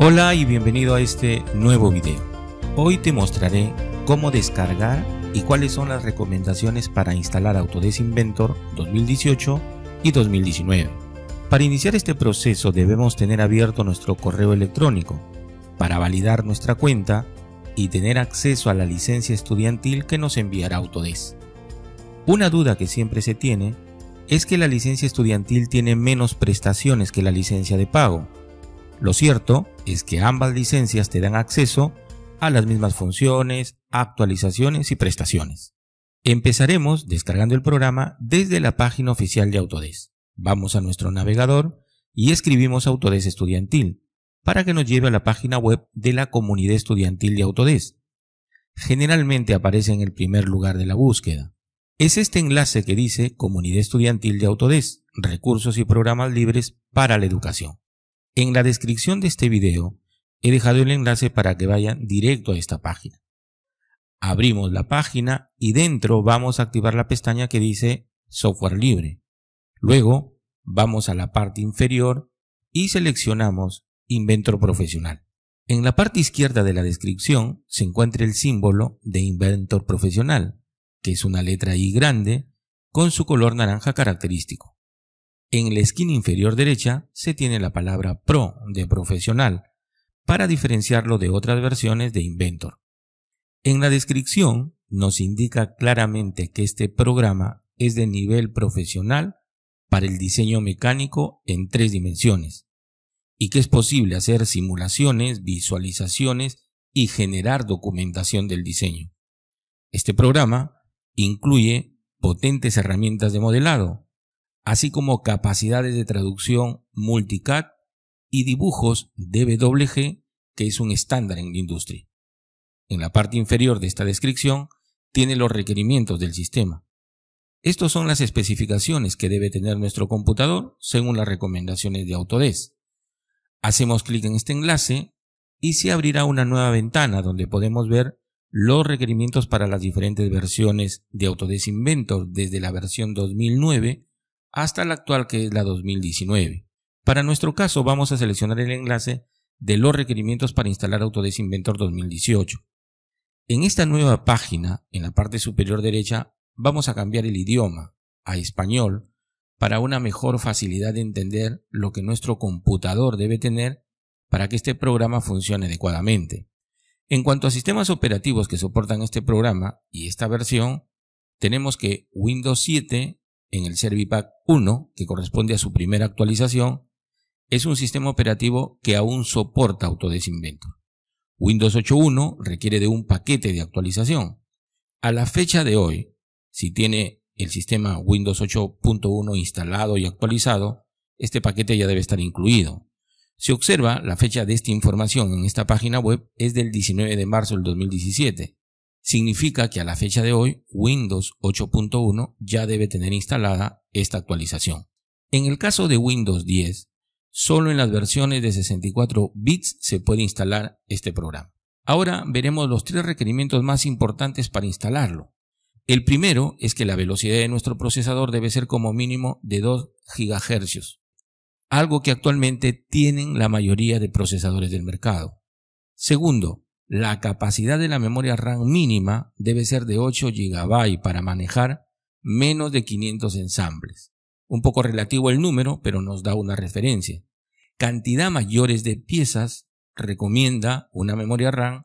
Hola y bienvenido a este nuevo video. Hoy te mostraré cómo descargar y cuáles son las recomendaciones para instalar Autodesk Inventor 2018 y 2019. Para iniciar este proceso debemos tener abierto nuestro correo electrónico para validar nuestra cuenta y tener acceso a la licencia estudiantil que nos enviará Autodesk. Una duda que siempre se tiene es que la licencia estudiantil tiene menos prestaciones que la licencia de pago, lo cierto es que ambas licencias te dan acceso a las mismas funciones, actualizaciones y prestaciones. Empezaremos descargando el programa desde la página oficial de Autodesk. Vamos a nuestro navegador y escribimos Autodesk Estudiantil para que nos lleve a la página web de la comunidad estudiantil de Autodesk. Generalmente aparece en el primer lugar de la búsqueda. Es este enlace que dice Comunidad Estudiantil de Autodesk, Recursos y Programas Libres para la Educación. En la descripción de este video he dejado el enlace para que vayan directo a esta página. Abrimos la página y dentro vamos a activar la pestaña que dice software libre. Luego vamos a la parte inferior y seleccionamos inventor profesional. En la parte izquierda de la descripción se encuentra el símbolo de inventor profesional, que es una letra I grande con su color naranja característico. En la esquina inferior derecha se tiene la palabra Pro de profesional para diferenciarlo de otras versiones de Inventor. En la descripción nos indica claramente que este programa es de nivel profesional para el diseño mecánico en tres dimensiones y que es posible hacer simulaciones, visualizaciones y generar documentación del diseño. Este programa incluye potentes herramientas de modelado, así como capacidades de traducción multicat y dibujos DWG, que es un estándar en la industria. En la parte inferior de esta descripción tiene los requerimientos del sistema. Estas son las especificaciones que debe tener nuestro computador según las recomendaciones de Autodesk. Hacemos clic en este enlace y se abrirá una nueva ventana donde podemos ver los requerimientos para las diferentes versiones de Autodesk Inventor desde la versión 2009 hasta la actual que es la 2019. Para nuestro caso vamos a seleccionar el enlace de los requerimientos para instalar Autodesk Inventor 2018. En esta nueva página, en la parte superior derecha, vamos a cambiar el idioma a español para una mejor facilidad de entender lo que nuestro computador debe tener para que este programa funcione adecuadamente. En cuanto a sistemas operativos que soportan este programa y esta versión, tenemos que Windows 7 en el Servipack 1, que corresponde a su primera actualización, es un sistema operativo que aún soporta Autodesk Inventor. Windows 8.1 requiere de un paquete de actualización. A la fecha de hoy, si tiene el sistema Windows 8.1 instalado y actualizado, este paquete ya debe estar incluido. Si observa, la fecha de esta información en esta página web es del 19 de marzo del 2017 significa que a la fecha de hoy Windows 8.1 ya debe tener instalada esta actualización. En el caso de Windows 10, solo en las versiones de 64 bits se puede instalar este programa. Ahora veremos los tres requerimientos más importantes para instalarlo. El primero es que la velocidad de nuestro procesador debe ser como mínimo de 2 GHz, algo que actualmente tienen la mayoría de procesadores del mercado. Segundo, la capacidad de la memoria RAM mínima debe ser de 8 GB para manejar menos de 500 ensambles. Un poco relativo el número, pero nos da una referencia. Cantidad mayores de piezas recomienda una memoria RAM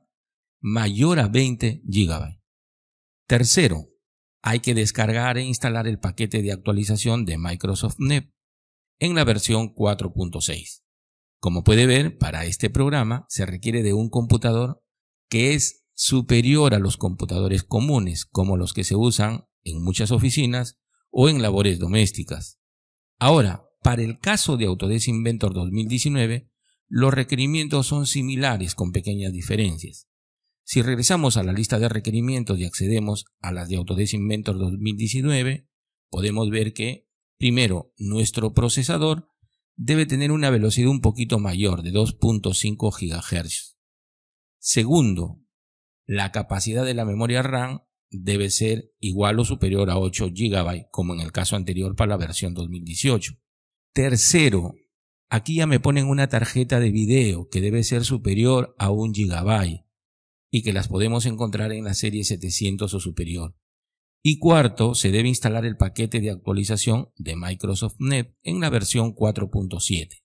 mayor a 20 GB. Tercero, hay que descargar e instalar el paquete de actualización de Microsoft NEP en la versión 4.6. Como puede ver, para este programa se requiere de un computador que es superior a los computadores comunes, como los que se usan en muchas oficinas o en labores domésticas. Ahora, para el caso de Autodesk Inventor 2019, los requerimientos son similares con pequeñas diferencias. Si regresamos a la lista de requerimientos y accedemos a las de Autodesk Inventor 2019, podemos ver que, primero, nuestro procesador debe tener una velocidad un poquito mayor de 2.5 GHz. Segundo, la capacidad de la memoria RAM debe ser igual o superior a 8 GB, como en el caso anterior para la versión 2018. Tercero, aquí ya me ponen una tarjeta de video que debe ser superior a 1 GB y que las podemos encontrar en la serie 700 o superior. Y cuarto, se debe instalar el paquete de actualización de Microsoft Net en la versión 4.7.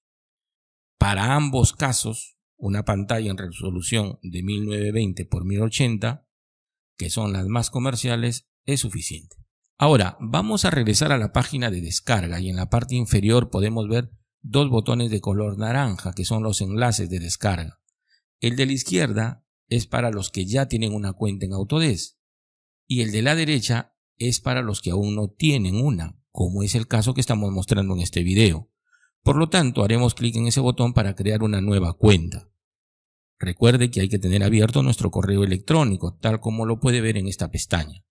Para ambos casos, una pantalla en resolución de 1920 x 1080, que son las más comerciales, es suficiente. Ahora, vamos a regresar a la página de descarga y en la parte inferior podemos ver dos botones de color naranja que son los enlaces de descarga. El de la izquierda es para los que ya tienen una cuenta en Autodesk y el de la derecha es para los que aún no tienen una, como es el caso que estamos mostrando en este video. Por lo tanto, haremos clic en ese botón para crear una nueva cuenta. Recuerde que hay que tener abierto nuestro correo electrónico, tal como lo puede ver en esta pestaña.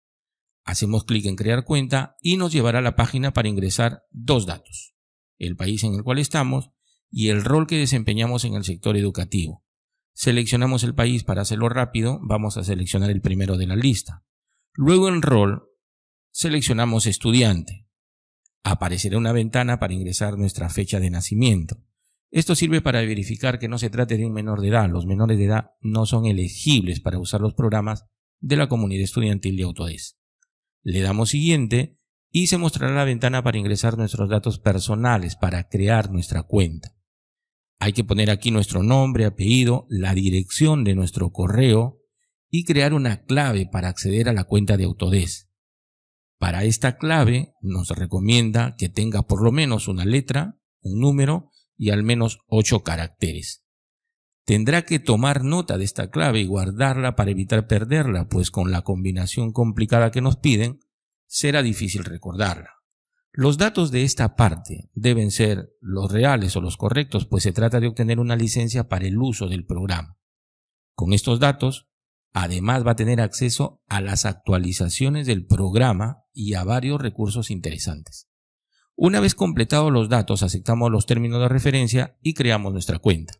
Hacemos clic en crear cuenta y nos llevará a la página para ingresar dos datos, el país en el cual estamos y el rol que desempeñamos en el sector educativo. Seleccionamos el país para hacerlo rápido, vamos a seleccionar el primero de la lista. Luego en rol seleccionamos estudiante aparecerá una ventana para ingresar nuestra fecha de nacimiento. Esto sirve para verificar que no se trate de un menor de edad. Los menores de edad no son elegibles para usar los programas de la comunidad estudiantil de Autodesk. Le damos siguiente y se mostrará la ventana para ingresar nuestros datos personales para crear nuestra cuenta. Hay que poner aquí nuestro nombre, apellido, la dirección de nuestro correo y crear una clave para acceder a la cuenta de Autodesk. Para esta clave nos recomienda que tenga por lo menos una letra, un número y al menos 8 caracteres. Tendrá que tomar nota de esta clave y guardarla para evitar perderla, pues con la combinación complicada que nos piden, será difícil recordarla. Los datos de esta parte deben ser los reales o los correctos, pues se trata de obtener una licencia para el uso del programa. Con estos datos, además va a tener acceso a las actualizaciones del programa y a varios recursos interesantes. Una vez completados los datos, aceptamos los términos de referencia y creamos nuestra cuenta.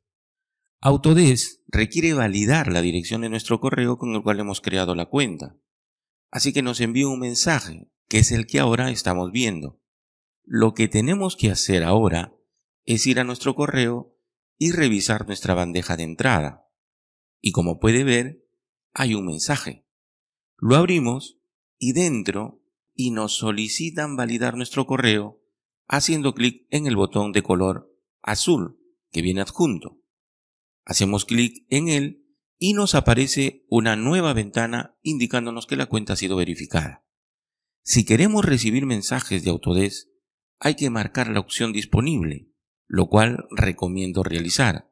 Autodesk requiere validar la dirección de nuestro correo con el cual hemos creado la cuenta. Así que nos envía un mensaje, que es el que ahora estamos viendo. Lo que tenemos que hacer ahora es ir a nuestro correo y revisar nuestra bandeja de entrada. Y como puede ver, hay un mensaje. Lo abrimos y dentro y nos solicitan validar nuestro correo haciendo clic en el botón de color azul que viene adjunto. Hacemos clic en él y nos aparece una nueva ventana indicándonos que la cuenta ha sido verificada. Si queremos recibir mensajes de Autodesk, hay que marcar la opción disponible, lo cual recomiendo realizar.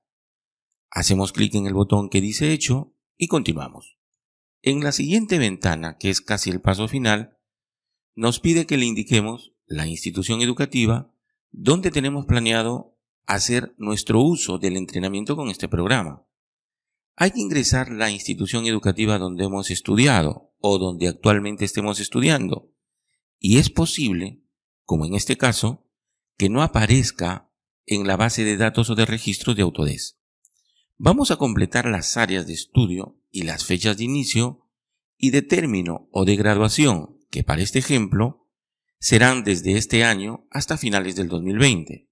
Hacemos clic en el botón que dice hecho y continuamos. En la siguiente ventana, que es casi el paso final, nos pide que le indiquemos la institución educativa donde tenemos planeado hacer nuestro uso del entrenamiento con este programa. Hay que ingresar la institución educativa donde hemos estudiado o donde actualmente estemos estudiando. Y es posible, como en este caso, que no aparezca en la base de datos o de registros de Autodesk. Vamos a completar las áreas de estudio y las fechas de inicio y de término o de graduación que para este ejemplo serán desde este año hasta finales del 2020.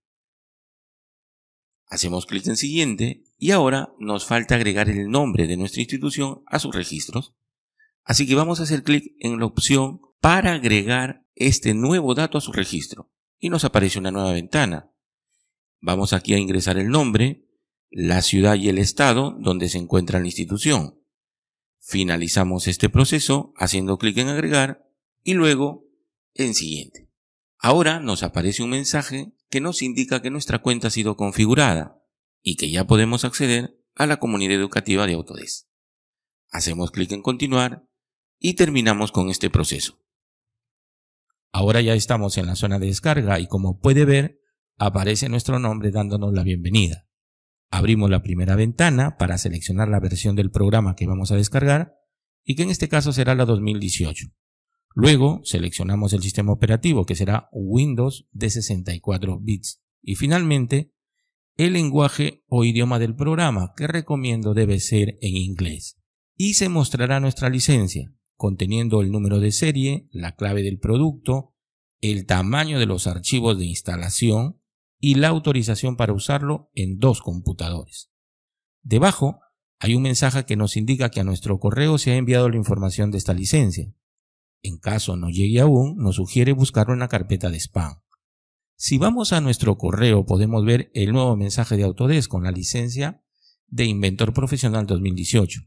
Hacemos clic en siguiente y ahora nos falta agregar el nombre de nuestra institución a sus registros. Así que vamos a hacer clic en la opción para agregar este nuevo dato a su registro y nos aparece una nueva ventana. Vamos aquí a ingresar el nombre, la ciudad y el estado donde se encuentra la institución. Finalizamos este proceso haciendo clic en agregar y luego en siguiente. Ahora nos aparece un mensaje que nos indica que nuestra cuenta ha sido configurada y que ya podemos acceder a la comunidad educativa de Autodesk. Hacemos clic en continuar y terminamos con este proceso. Ahora ya estamos en la zona de descarga y como puede ver, aparece nuestro nombre dándonos la bienvenida. Abrimos la primera ventana para seleccionar la versión del programa que vamos a descargar y que en este caso será la 2018. Luego seleccionamos el sistema operativo que será Windows de 64 bits. Y finalmente, el lenguaje o idioma del programa que recomiendo debe ser en inglés. Y se mostrará nuestra licencia, conteniendo el número de serie, la clave del producto, el tamaño de los archivos de instalación y la autorización para usarlo en dos computadores. Debajo hay un mensaje que nos indica que a nuestro correo se ha enviado la información de esta licencia. En caso no llegue aún, nos sugiere buscar una carpeta de spam. Si vamos a nuestro correo podemos ver el nuevo mensaje de Autodesk con la licencia de Inventor Profesional 2018.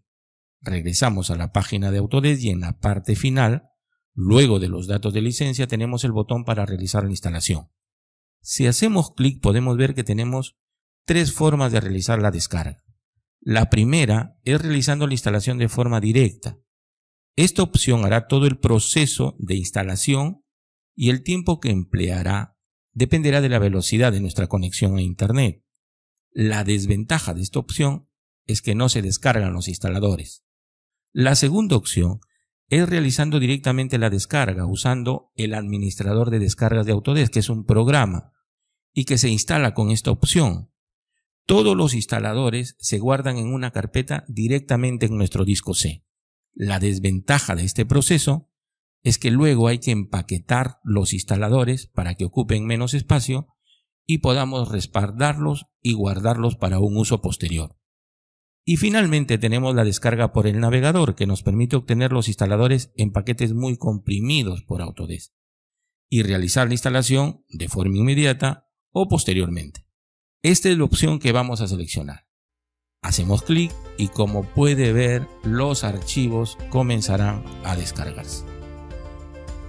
Regresamos a la página de Autodesk y en la parte final, luego de los datos de licencia, tenemos el botón para realizar la instalación. Si hacemos clic podemos ver que tenemos tres formas de realizar la descarga. La primera es realizando la instalación de forma directa, esta opción hará todo el proceso de instalación y el tiempo que empleará dependerá de la velocidad de nuestra conexión a Internet. La desventaja de esta opción es que no se descargan los instaladores. La segunda opción es realizando directamente la descarga usando el administrador de descargas de Autodesk, que es un programa y que se instala con esta opción. Todos los instaladores se guardan en una carpeta directamente en nuestro disco C. La desventaja de este proceso es que luego hay que empaquetar los instaladores para que ocupen menos espacio y podamos respaldarlos y guardarlos para un uso posterior. Y finalmente tenemos la descarga por el navegador que nos permite obtener los instaladores en paquetes muy comprimidos por Autodesk y realizar la instalación de forma inmediata o posteriormente. Esta es la opción que vamos a seleccionar. Hacemos clic y como puede ver los archivos comenzarán a descargarse.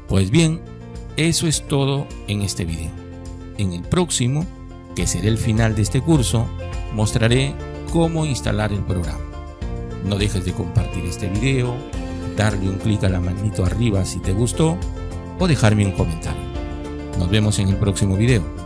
Pues bien, eso es todo en este video. En el próximo, que será el final de este curso, mostraré cómo instalar el programa. No dejes de compartir este video, darle un clic a la manito arriba si te gustó o dejarme un comentario. Nos vemos en el próximo video.